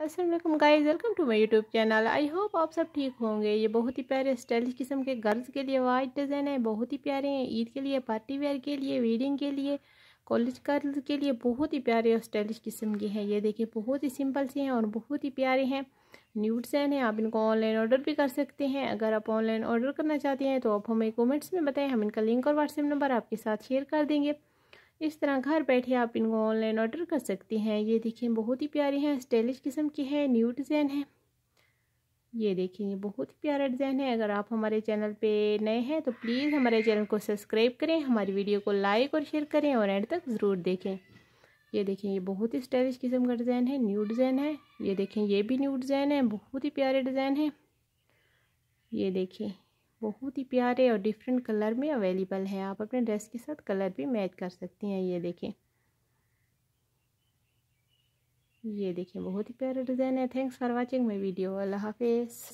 Aslam guys welcome to my YouTube channel I hope आप सब ठीक होंगे ये बहुत ही प्यारे स्टाइलिश किस्म के गर्ल्स के लिए वाइट डिज़ाइन है बहुत ही प्यारे हैं ईद के लिए पार्टी वेयर के लिए वेडिंग के लिए कॉलेज गर्ल्स के लिए बहुत ही प्यारे और स्टाइलिश किस्म के हैं ये देखिए बहुत ही सिंपल से हैं और बहुत ही प्यारे हैं न्यू डिज़ाइन है आप इनको ऑनलाइन ऑर्डर भी कर सकते हैं अगर आप ऑनलाइन ऑर्डर करना चाहते हैं तो आप हमें कॉमेंट्स में बताएँ हम इनका लिंक और व्हाट्सएप नंबर आपके साथ शेयर कर देंगे इस तरह घर बैठे आप इनको ऑनलाइन ऑर्डर कर सकते हैं ये देखिए बहुत ही प्यारे हैं स्टाइलिश किस्म की है न्यू डिज़ाइन है ये देखिए ये बहुत ही प्यारा डिज़ाइन है अगर आप हमारे चैनल पे नए हैं तो प्लीज़ हमारे चैनल को सब्सक्राइब करें हमारी वीडियो को लाइक और शेयर करें और एंड तक ज़रूर देखें ये देखें ये बहुत ही स्टाइलिश किस्म का डिज़ाइन है न्यू डिज़ाइन है ये देखें ये भी न्यू डिज़ाइन है बहुत ही प्यारे डिज़ाइन है ये देखें बहुत ही प्यारे और डिफरेंट कलर में अवेलेबल है आप अपने ड्रेस के साथ कलर भी मैच कर सकती हैं ये देखें ये देखें बहुत ही प्यारा डिज़ाइन है thanks for watching my video अल्लाह हाफिज़